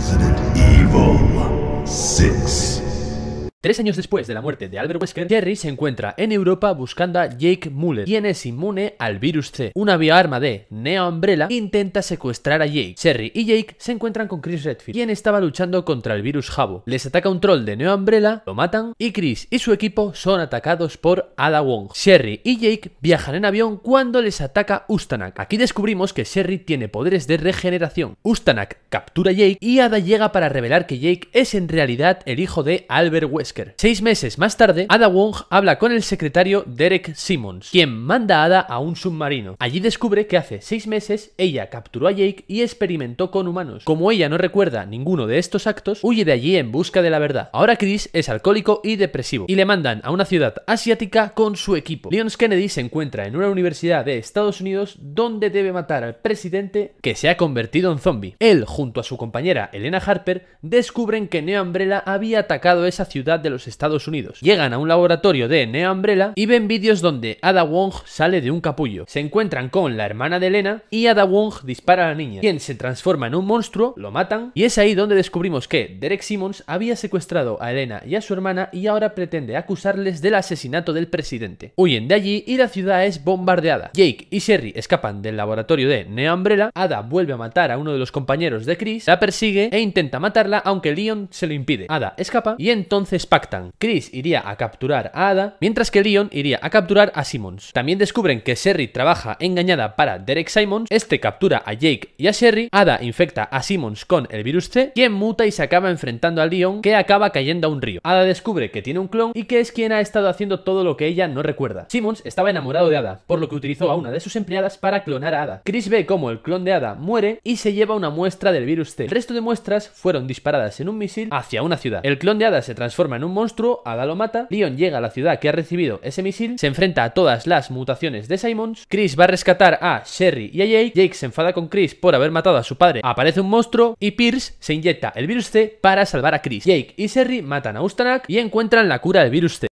Resident Evil 6. Tres años después de la muerte de Albert Wesker, Jerry se encuentra en Europa buscando a Jake Muller, quien es inmune al virus C. Una arma de Neo Umbrella intenta secuestrar a Jake. Sherry y Jake se encuentran con Chris Redfield, quien estaba luchando contra el virus Jabo. Les ataca un troll de Neo Umbrella, lo matan y Chris y su equipo son atacados por Ada Wong. Sherry y Jake viajan en avión cuando les ataca Ustanak. Aquí descubrimos que Sherry tiene poderes de regeneración. Ustanak captura a Jake y Ada llega para revelar que Jake es en realidad el hijo de Albert Wesker. Seis meses más tarde, Ada Wong habla con el secretario Derek Simmons, quien manda a Ada a un submarino. Allí descubre que hace seis meses ella capturó a Jake y experimentó con humanos. Como ella no recuerda ninguno de estos actos, huye de allí en busca de la verdad. Ahora Chris es alcohólico y depresivo, y le mandan a una ciudad asiática con su equipo. Leon Kennedy se encuentra en una universidad de Estados Unidos donde debe matar al presidente que se ha convertido en zombie. Él, junto a su compañera Elena Harper, descubren que Neo Umbrella había atacado esa ciudad de los Estados Unidos. Llegan a un laboratorio de Neo Umbrella y ven vídeos donde Ada Wong sale de un capullo. Se encuentran con la hermana de Elena y Ada Wong dispara a la niña, quien se transforma en un monstruo, lo matan y es ahí donde descubrimos que Derek Simmons había secuestrado a Elena y a su hermana y ahora pretende acusarles del asesinato del presidente. Huyen de allí y la ciudad es bombardeada. Jake y Sherry escapan del laboratorio de Neo Umbrella, Ada vuelve a matar a uno de los compañeros de Chris, la persigue e intenta matarla aunque Leon se lo impide. Ada escapa y entonces pactan. Chris iría a capturar a Ada, mientras que Leon iría a capturar a Simmons. También descubren que Sherry trabaja engañada para Derek Simons, este captura a Jake y a Sherry, Ada infecta a Simmons con el virus C, quien muta y se acaba enfrentando a Leon, que acaba cayendo a un río. Ada descubre que tiene un clon y que es quien ha estado haciendo todo lo que ella no recuerda. Simmons estaba enamorado de Ada, por lo que utilizó a una de sus empleadas para clonar a Ada. Chris ve cómo el clon de Ada muere y se lleva una muestra del virus C. El resto de muestras fueron disparadas en un misil hacia una ciudad. El clon de Ada se transforma en un monstruo, Ada lo mata, Leon llega a la ciudad que ha recibido ese misil, se enfrenta a todas las mutaciones de Simons, Chris va a rescatar a Sherry y a Jake, Jake se enfada con Chris por haber matado a su padre, aparece un monstruo y Pierce se inyecta el virus C para salvar a Chris. Jake y Sherry matan a Ustanak y encuentran la cura del virus C.